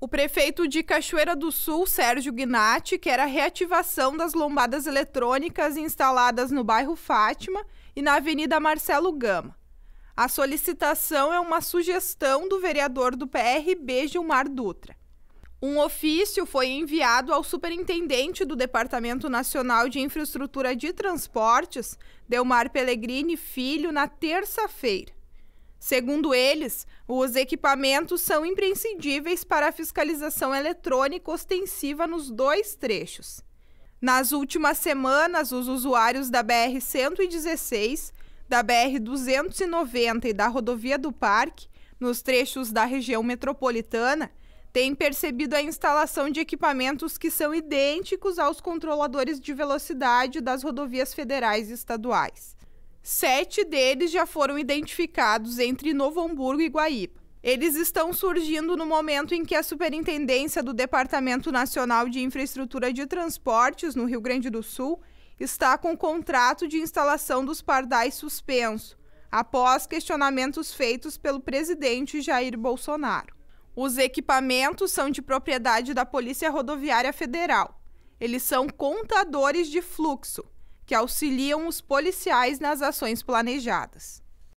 O prefeito de Cachoeira do Sul, Sérgio Gnatti, quer a reativação das lombadas eletrônicas instaladas no bairro Fátima e na Avenida Marcelo Gama. A solicitação é uma sugestão do vereador do PRB, Gilmar Dutra. Um ofício foi enviado ao superintendente do Departamento Nacional de Infraestrutura de Transportes, Delmar Pellegrini Filho, na terça-feira. Segundo eles, os equipamentos são imprescindíveis para a fiscalização eletrônica ostensiva nos dois trechos. Nas últimas semanas, os usuários da BR-116, da BR-290 e da rodovia do Parque, nos trechos da região metropolitana, têm percebido a instalação de equipamentos que são idênticos aos controladores de velocidade das rodovias federais e estaduais. Sete deles já foram identificados entre Novo Hamburgo e Guaíba. Eles estão surgindo no momento em que a Superintendência do Departamento Nacional de Infraestrutura de Transportes, no Rio Grande do Sul, está com contrato de instalação dos pardais suspenso, após questionamentos feitos pelo presidente Jair Bolsonaro. Os equipamentos são de propriedade da Polícia Rodoviária Federal. Eles são contadores de fluxo, que auxiliam os policiais nas ações planejadas.